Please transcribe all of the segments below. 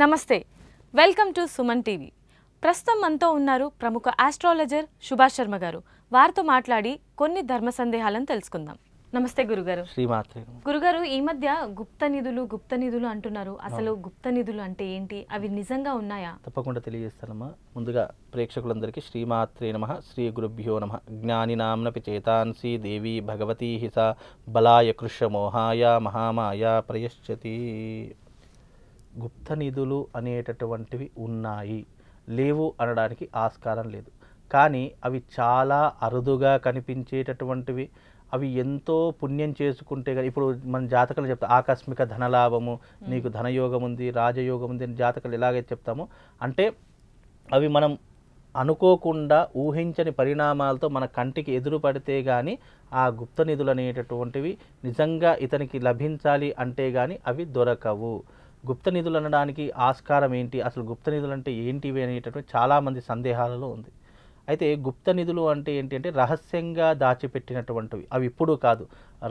నమస్తే welcome to Suman TV ప్రస్తుతం మనతో ఉన్నారు ప్రముఖ ఆస్ట్రాలజర్ సుభాష్ శర్మ గారు వారితో మాట్లాడి కొన్ని ధర్మ సందేహాలను తెలుసుకుందాం నమస్తే గురుగారు శ్రీమాత గురుగారు ఈ మధ్య గుప్త నిధులు గుప్త నిధులు అంటున్నారు అసలు గుప్త నిధులు అంటే ఏంటి అవి నిజంగా ఉన్నాయా తప్పకుండా తెలియజేస్తానమ్మా ముందుగా ప్రేక్షకులందరికీ శ్రీమాత్రే నమ శ్రీ గురుభ్యో నమ జ్ఞాని నామ్నపి చేతాన్సి దేవి భగవతీ హిస బలాయ కృష్ణ మోహాయ మహామాయ ప్రయశ్చతి గుప్త నిధులు అనేటటువంటివి ఉన్నాయి లేవు అనడానికి ఆస్కారం లేదు కానీ అవి చాలా అరుదుగా కనిపించేటటువంటివి అవి ఎంతో పుణ్యం చేసుకుంటే కానీ ఇప్పుడు మన జాతకాలు చెప్తా ఆకస్మిక ధనలాభము నీకు ధనయోగం ఉంది రాజయోగం ఉంది అని జాతకాలు ఎలాగైతే చెప్తామో అంటే అవి మనం అనుకోకుండా ఊహించని పరిణామాలతో మన కంటికి ఎదురు పడితే కానీ ఆ గుప్త నిధులు అనేటటువంటివి నిజంగా ఇతనికి లభించాలి అంటే కానీ అవి దొరకవు గుప్త నిధులు అనడానికి ఆస్కారం ఏంటి అసలు గుప్త నిధులు అంటే ఏంటివి అనేటటువంటి చాలామంది సందేహాలలో ఉంది అయితే గుప్త నిధులు అంటే ఏంటి అంటే రహస్యంగా దాచిపెట్టినటువంటివి అవి ఇప్పుడు కాదు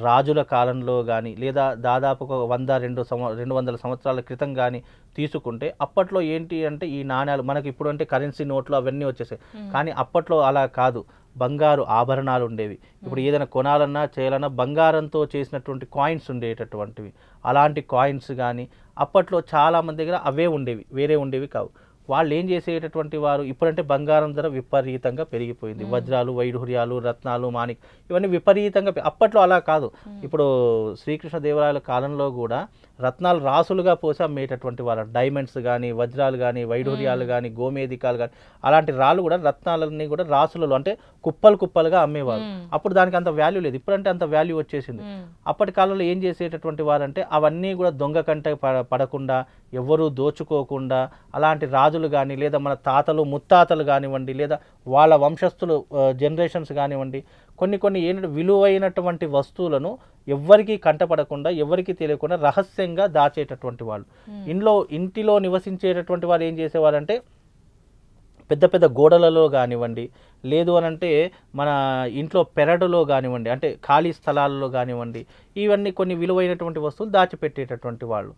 రాజుల కాలంలో కానీ లేదా దాదాపు ఒక వంద రెండు సంవ రెండు వందల సంవత్సరాల క్రితం కానీ తీసుకుంటే అప్పట్లో ఏంటి అంటే ఈ నాణ్యాలు మనకి ఇప్పుడు అంటే కరెన్సీ నోట్లు అవన్నీ వచ్చేసాయి కానీ అప్పట్లో అలా కాదు బంగారు ఆభరణాలు ఉండేవి ఇప్పుడు ఏదైనా కొనాలన్నా చేయాలన్నా బంగారంతో చేసినటువంటి కాయిన్స్ ఉండేటటువంటివి అలాంటి కాయిన్స్ కానీ అప్పట్లో చాలామంది దగ్గర అవే ఉండేవి వేరే ఉండేవి కావు వాళ్ళు ఏం చేసేటటువంటి వారు ఇప్పుడంటే బంగారం ధర విపరీతంగా పెరిగిపోయింది వజ్రాలు వైఢూర్యాలు రత్నాలు మాణిక్ ఇవన్నీ విపరీతంగా అప్పట్లో అలా కాదు ఇప్పుడు శ్రీకృష్ణదేవరాయల కాలంలో కూడా రత్నాలు రాసులుగా పోసి అమ్మేటటువంటి వాళ్ళ డైమండ్స్ కానీ వజ్రాలు కానీ వైడూర్యాలు కానీ గోమేదికాలు కానీ అలాంటి రాళ్ళు కూడా రత్నాలన్నీ కూడా రాసులలో అంటే కుప్పలు కుప్పలుగా అమ్మేవారు అప్పుడు దానికి అంత వాల్యూ లేదు ఇప్పుడంటే అంత వాల్యూ వచ్చేసింది అప్పటి కాలంలో ఏం చేసేటటువంటి వారంటే అవన్నీ కూడా దొంగ కంటే పడకుండా ఎవరూ దోచుకోకుండా అలాంటి రాజులు కానీ లేదా మన తాతలు ముత్తాతలు కానివ్వండి లేదా వాళ్ళ వంశస్థులు జనరేషన్స్ కానివ్వండి కొన్ని కొన్ని ఏంటంటే విలువైనటువంటి వస్తువులను ఎవ్వరికీ కంటపడకుండా ఎవరికి తెలియకుండా రహస్యంగా దాచేటటువంటి వాళ్ళు hmm. ఇంట్లో ఇంటిలో నివసించేటటువంటి వాళ్ళు ఏం చేసేవారంటే పెద్ద పెద్ద గోడలలో కానివ్వండి లేదు అని అంటే మన ఇంట్లో పెరడులో కానివ్వండి అంటే ఖాళీ స్థలాల్లో కానివ్వండి ఇవన్నీ కొన్ని విలువైనటువంటి వస్తువులు దాచిపెట్టేటటువంటి వాళ్ళు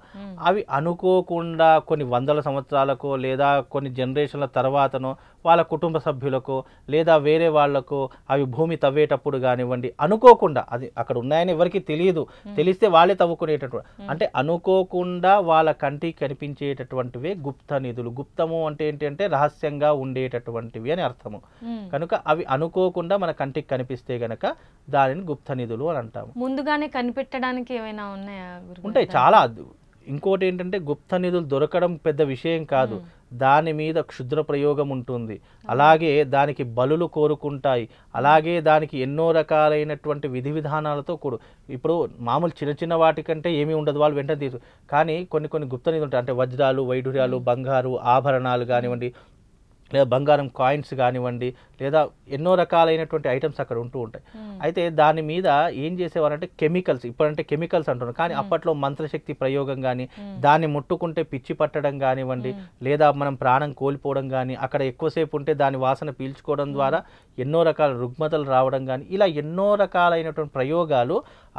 అవి అనుకోకుండా కొన్ని వందల సంవత్సరాలకో లేదా కొన్ని జనరేషన్ల తర్వాతనో వాళ్ళ కుటుంబ సభ్యులకు లేదా వేరే వాళ్లకు అవి భూమి తవ్వేటప్పుడు కానివ్వండి అనుకోకుండా అది అక్కడ ఉన్నాయని ఎవరికి తెలియదు తెలిస్తే వాళ్ళే తవ్వుకునేటటువంటి అంటే అనుకోకుండా వాళ్ళ కంటికి కనిపించేటటువంటివే గుప్త నిధులు గుప్తము అంటే ఏంటంటే రహస్యంగా ఉండేటటువంటివి అని అర్థము కనుక అవి అనుకోకుండా మన కంటికి కనిపిస్తే గనక దానిని గుప్త నిధులు అని అంటాము ముందుగానే కనిపెట్టడానికి ఏమైనా ఉన్నాయా ఉంటాయి చాలా ఇంకోటి ఏంటంటే గుప్త నిధులు దొరకడం పెద్ద విషయం కాదు దాని మీద క్షుద్ర ప్రయోగం ఉంటుంది అలాగే దానికి బలులు కోరుకుంటాయి అలాగే దానికి ఎన్నో రకాలైనటువంటి విధి విధానాలతో కూడు ఇప్పుడు మామూలు చిన్న చిన్న వాటికంటే ఏమీ ఉండదు వాళ్ళు వెంట తీసు కానీ కొన్ని కొన్ని గుప్త నిధులు ఉంటాయి అంటే వజ్రాలు వైఢూర్యాలు బంగారు ఆభరణాలు కానివ్వండి లేదా బంగారం కాయిన్స్ కానివ్వండి లేదా ఎన్నో రకాలైనటువంటి ఐటమ్స్ అక్కడ ఉంటూ ఉంటాయి hmm. అయితే దాని మీద ఏం చేసేవారంటే కెమికల్స్ ఇప్పుడంటే కెమికల్స్ అంటున్నారు కానీ hmm. అప్పట్లో మంత్రశక్తి ప్రయోగం కానీ hmm. దాన్ని ముట్టుకుంటే పిచ్చి పట్టడం కానివ్వండి లేదా మనం ప్రాణం కోల్పోవడం కానీ అక్కడ ఎక్కువసేపు ఉంటే దాని వాసన పీల్చుకోవడం ద్వారా ఎన్నో రకాల రుగ్మతలు రావడం కానీ ఇలా ఎన్నో రకాలైనటువంటి ప్రయోగాలు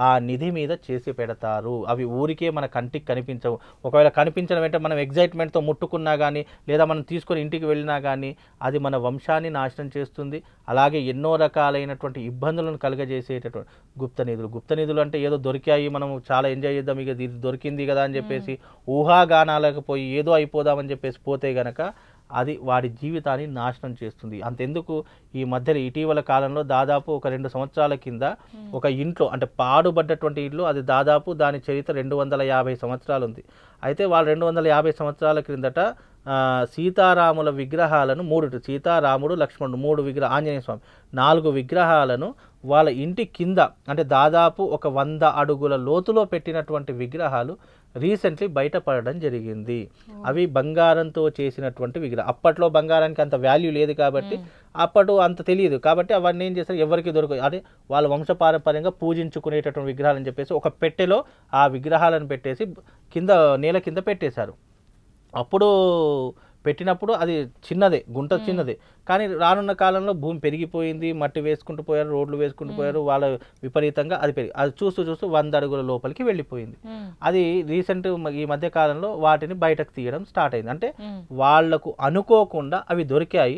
ఆ నిధి మీద చేసి పెడతారు అవి ఊరికే మన కంటికి కనిపించవు ఒకవేళ కనిపించడం అంటే మనం ఎగ్జైట్మెంట్తో ముట్టుకున్నా కానీ లేదా మనం తీసుకొని ఇంటికి వెళ్ళినా కానీ కానీ అది మన వంశాన్ని నాశనం చేస్తుంది అలాగే ఎన్నో రకాలైనటువంటి ఇబ్బందులను కలుగజేసేటటువంటి గుప్త నిధులు గుప్త నిధులు అంటే ఏదో దొరికాయి మనం చాలా ఎంజాయ్ చేద్దాం ఇక ఇది దొరికింది కదా అని చెప్పేసి ఊహాగానాలకు పోయి ఏదో అయిపోదామని చెప్పేసి పోతే గనక అది వాడి జీవితాన్ని నాశనం చేస్తుంది అంతెందుకు ఈ మధ్యలో ఇటీవల కాలంలో దాదాపు ఒక రెండు సంవత్సరాల కింద ఒక ఇంట్లో అంటే పాడుబడ్డటువంటి ఇల్లు అది దాదాపు దాని చరిత్ర రెండు వందల యాభై సంవత్సరాలు ఉంది అయితే వాళ్ళు రెండు వందల యాభై సంవత్సరాల క్రిందట సీతారాముల విగ్రహాలను మూడు సీతారాముడు లక్ష్మణుడు మూడు విగ్రహ ఆంజనేయ స్వామి నాలుగు విగ్రహాలను వాళ్ళ ఇంటి కింద అంటే దాదాపు ఒక వంద అడుగుల లోతులో పెట్టినటువంటి విగ్రహాలు రీసెంట్లీ బయటపడడం జరిగింది అవి బంగారంతో చేసినటువంటి విగ్రహం అప్పట్లో బంగారానికి అంత వాల్యూ లేదు కాబట్టి అప్పట్లో అంత తెలియదు కాబట్టి అవన్నీ ఏం చేస్తారు ఎవరికి దొరకదు అదే వాళ్ళ వంశపారంపర్యంగా పూజించుకునేటటువంటి అని చెప్పేసి ఒక పెట్టెలో ఆ విగ్రహాలను పెట్టేసి కింద నేల కింద పెట్టేశారు అప్పుడు పెట్టినప్పుడు అది చిన్నదే గుంట చిన్నదే కానీ రానున్న కాలంలో భూమి పెరిగిపోయింది మట్టి వేసుకుంటూ పోయారు రోడ్లు వేసుకుంటూ పోయారు వాళ్ళ విపరీతంగా అది పెరిగి అది చూస్తూ చూస్తూ వంద అడుగుల లోపలికి వెళ్ళిపోయింది అది రీసెంట్ ఈ మధ్య కాలంలో వాటిని బయటకు తీయడం స్టార్ట్ అయింది అంటే వాళ్లకు అనుకోకుండా అవి దొరికాయి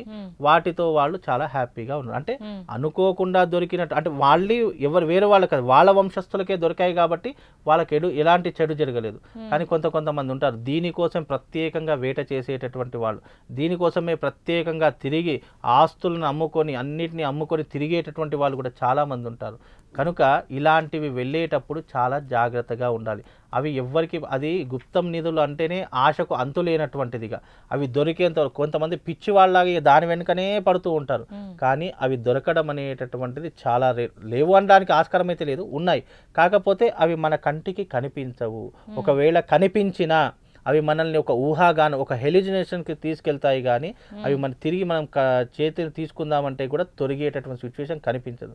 వాటితో వాళ్ళు చాలా హ్యాపీగా ఉన్నారు అంటే అనుకోకుండా దొరికినట్టు అంటే వాళ్ళు ఎవరు వేరే వాళ్ళు కాదు వాళ్ళ వంశస్థులకే దొరికాయి కాబట్టి వాళ్ళకి ఎడు ఎలాంటి చెడు జరగలేదు కానీ కొంత కొంతమంది ఉంటారు దీనికోసం ప్రత్యేకంగా వేట చేసేటటువంటి వాళ్ళు దీనికోసమే ప్రత్యేకంగా తిరిగి ఆస్తులను అమ్ముకొని అన్నిటిని అమ్ముకొని తిరిగేటటువంటి వాళ్ళు కూడా చాలామంది ఉంటారు కనుక ఇలాంటివి వెళ్ళేటప్పుడు చాలా జాగ్రత్తగా ఉండాలి అవి ఎవ్వరికి అది గుప్తం నిధులు అంటేనే ఆశకు అంతులేనటువంటిదిగా అవి దొరికేంత కొంతమంది పిచ్చి వాళ్ళలాగా దాని వెనుకనే పడుతూ ఉంటారు కానీ అవి దొరకడం అనేటటువంటిది చాలా లేవు అనడానికి ఆస్కారం అయితే లేదు ఉన్నాయి కాకపోతే అవి మన కంటికి కనిపించవు ఒకవేళ కనిపించినా అవి మనల్ని ఒక ఊహాగానం ఒక హెలిజినేషన్కి తీసుకెళ్తాయి కానీ అవి మన తిరిగి మనం చేతిని తీసుకుందామంటే కూడా తొరిగేటటువంటి సిచ్యువేషన్ కనిపించదు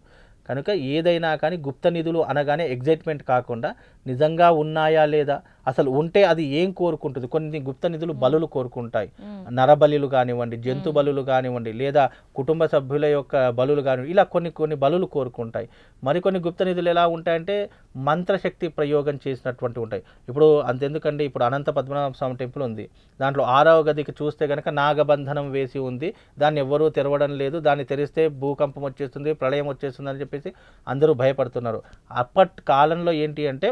కనుక ఏదైనా కానీ గుప్త నిధులు అనగానే ఎగ్జైట్మెంట్ కాకుండా నిజంగా ఉన్నాయా లేదా అసలు ఉంటే అది ఏం కోరుకుంటుంది కొన్ని గుప్త నిధులు బలులు కోరుకుంటాయి నరబలులు కానివ్వండి జంతు బలులు కానివ్వండి లేదా కుటుంబ సభ్యుల యొక్క బలులు కానివ్వండి ఇలా కొన్ని కొన్ని బలులు కోరుకుంటాయి మరికొన్ని గుప్త నిధులు ఎలా ఉంటాయంటే మంత్రశక్తి ప్రయోగం చేసినటువంటి ఉంటాయి ఇప్పుడు అంతెందుకండి ఇప్పుడు అనంత పద్మనాభ స్వామి టెంపుల్ ఉంది దాంట్లో ఆరవ గదికి చూస్తే కనుక నాగబంధనం వేసి ఉంది దాన్ని ఎవ్వరూ తెరవడం లేదు దాన్ని తెరిస్తే భూకంపం వచ్చేస్తుంది ప్రళయం వచ్చేస్తుంది అని చెప్పి చెప్పేసి అందరూ భయపడుతున్నారు అప్పటి కాలంలో ఏంటి అంటే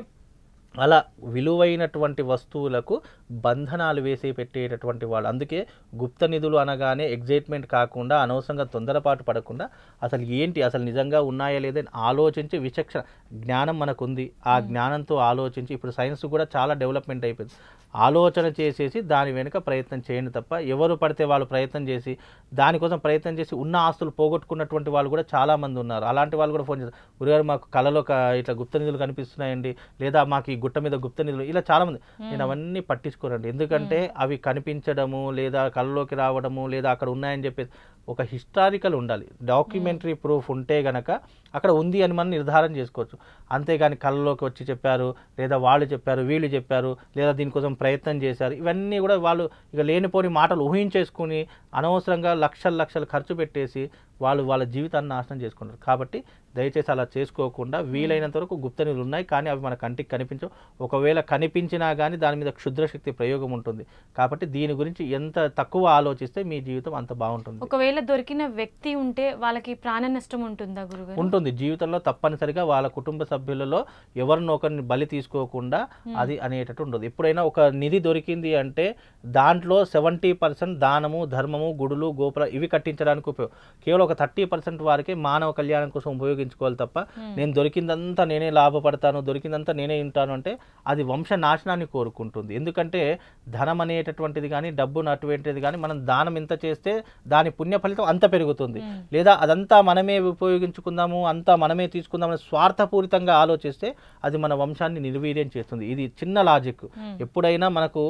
అలా విలువైనటువంటి వస్తువులకు బంధనాలు వేసి పెట్టేటటువంటి వాళ్ళు అందుకే గుప్త నిధులు అనగానే ఎగ్జైట్మెంట్ కాకుండా అనవసరంగా తొందరపాటు పడకుండా అసలు ఏంటి అసలు నిజంగా ఉన్నాయా లేదని ఆలోచించి విచక్షణ జ్ఞానం మనకుంది ఆ జ్ఞానంతో ఆలోచించి ఇప్పుడు సైన్స్ కూడా చాలా డెవలప్మెంట్ అయిపోయింది ఆలోచన చేసేసి దాని వెనుక ప్రయత్నం చేయండి తప్ప ఎవరు పడితే వాళ్ళు ప్రయత్నం చేసి దానికోసం ప్రయత్నం చేసి ఉన్న ఆస్తులు పోగొట్టుకున్నటువంటి వాళ్ళు కూడా చాలామంది ఉన్నారు అలాంటి వాళ్ళు కూడా ఫోన్ చేస్తారు గురుగారు మాకు కళలో ఇట్లా గుప్త నిధులు కనిపిస్తున్నాయండి లేదా మాకు ఈ గుట్ట మీద గుప్త నిధులు ఇలా చాలా మంది నేను అవన్నీ పట్టించుకోరండి ఎందుకంటే అవి కనిపించడము లేదా కళ్ళలోకి రావడము లేదా అక్కడ ఉన్నాయని చెప్పేసి ఒక హిస్టారికల్ ఉండాలి డాక్యుమెంటరీ ప్రూఫ్ ఉంటే గనక అక్కడ ఉంది అని మనం నిర్ధారణ చేసుకోవచ్చు అంతేగాని కళ్ళలోకి వచ్చి చెప్పారు లేదా వాళ్ళు చెప్పారు వీళ్ళు చెప్పారు లేదా దీనికోసం ప్రయత్నం చేశారు ఇవన్నీ కూడా వాళ్ళు ఇక లేనిపోని మాటలు ఊహించేసుకుని అనవసరంగా లక్షలు లక్షలు ఖర్చు పెట్టేసి వాళ్ళు వాళ్ళ జీవితాన్ని నాశనం చేసుకుంటారు కాబట్టి దయచేసి అలా చేసుకోకుండా వీలైనంత వరకు గుప్త నిధులు ఉన్నాయి కానీ అవి మన కంటికి కనిపించవు ఒకవేళ కనిపించినా కానీ దాని మీద క్షుద్రశక్తి ప్రయోగం ఉంటుంది కాబట్టి దీని గురించి ఎంత తక్కువ ఆలోచిస్తే మీ జీవితం అంత బాగుంటుంది ఒకవేళ దొరికిన వ్యక్తి ఉంటే వాళ్ళకి ప్రాణ నష్టం ఉంటుందా గురు ఉంటుంది జీవితంలో తప్పనిసరిగా వాళ్ళ కుటుంబ సభ్యులలో ఎవరినో ఒకరిని బలి తీసుకోకుండా అది అనేటట్టు ఉండదు ఎప్పుడైనా ఒక నిధి దొరికింది అంటే దాంట్లో సెవెంటీ పర్సెంట్ దానము ధర్మము గుడులు గోపుర ఇవి కట్టించడానికి ఉపయోగం కేవలం ఒక ఒక థర్టీ పర్సెంట్ వారికి మానవ కళ్యాణం కోసం ఉపయోగించుకోవాలి తప్ప hmm. నేను దొరికిందంతా నేనే లాభపడతాను దొరికిందంతా నేనే ఉంటాను అంటే అది వంశ నాశనాన్ని కోరుకుంటుంది ఎందుకంటే ధనం అనేటటువంటిది కానీ డబ్బు అటువంటిది కానీ మనం దానం ఎంత చేస్తే దాని పుణ్య ఫలితం అంత పెరుగుతుంది hmm. లేదా అదంతా మనమే ఉపయోగించుకుందాము అంతా మనమే తీసుకుందామని స్వార్థపూరితంగా ఆలోచిస్తే అది మన వంశాన్ని నిర్వీర్యం చేస్తుంది ఇది చిన్న లాజిక్ hmm. ఎప్పుడైనా మనకు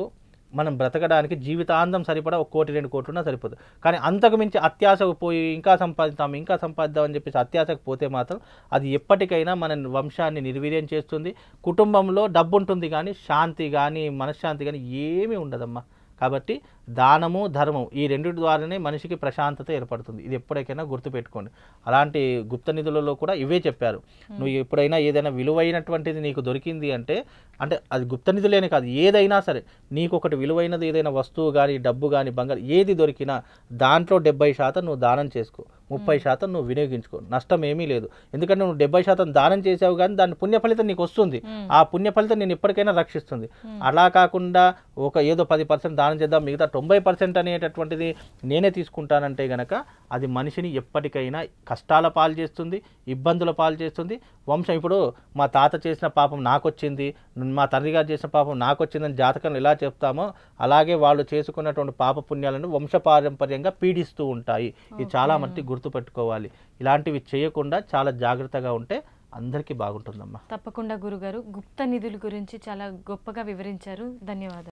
మనం బ్రతకడానికి జీవితాంతం సరిపడా ఒక కోటి రెండు కోట్లు ఉన్నా సరిపోదు కానీ అంతకు మించి అత్యాశకు పోయి ఇంకా సంపాదిద్దాం ఇంకా సంపాదిద్దాం అని చెప్పేసి అత్యాశకు పోతే మాత్రం అది ఎప్పటికైనా మన వంశాన్ని నిర్వీర్యం చేస్తుంది కుటుంబంలో డబ్బు ఉంటుంది కానీ శాంతి కానీ మనశ్శాంతి కానీ ఏమీ ఉండదమ్మా కాబట్టి దానము ధర్మం ఈ రెండింటి ద్వారానే మనిషికి ప్రశాంతత ఏర్పడుతుంది ఇది ఎప్పటికైనా గుర్తుపెట్టుకోండి అలాంటి గుప్త నిధులలో కూడా ఇవే చెప్పారు నువ్వు ఎప్పుడైనా ఏదైనా విలువైనటువంటిది నీకు దొరికింది అంటే అంటే అది గుప్త నిధులేనే కాదు ఏదైనా సరే నీకు ఒకటి విలువైనది ఏదైనా వస్తువు కానీ డబ్బు కానీ బంగారు ఏది దొరికినా దాంట్లో డెబ్బై శాతం నువ్వు దానం చేసుకో ముప్పై శాతం నువ్వు వినియోగించుకో నష్టం ఏమీ లేదు ఎందుకంటే నువ్వు డెబ్బై శాతం దానం చేసావు కానీ దాని పుణ్య ఫలితం నీకు వస్తుంది ఆ పుణ్య ఫలితం నేను ఎప్పటికైనా రక్షిస్తుంది అలా కాకుండా ఒక ఏదో పది పర్సెంట్ దానం చేద్దాం మిగతా తొంభై పర్సెంట్ అనేటటువంటిది నేనే తీసుకుంటానంటే గనక అది మనిషిని ఎప్పటికైనా కష్టాల పాలు చేస్తుంది ఇబ్బందుల పాలు చేస్తుంది వంశం ఇప్పుడు మా తాత చేసిన పాపం నాకు వచ్చింది మా తండ్రి గారు చేసిన పాపం నాకు వచ్చిందని జాతకం ఎలా చెప్తామో అలాగే వాళ్ళు చేసుకున్నటువంటి పాప పుణ్యాలను వంశపారంపర్యంగా పీడిస్తూ ఉంటాయి ఇది చాలా మట్టి గుర్తుపెట్టుకోవాలి ఇలాంటివి చేయకుండా చాలా జాగ్రత్తగా ఉంటే అందరికీ బాగుంటుందమ్మా తప్పకుండా గురుగారు గుప్త నిధుల గురించి చాలా గొప్పగా వివరించారు ధన్యవాదాలు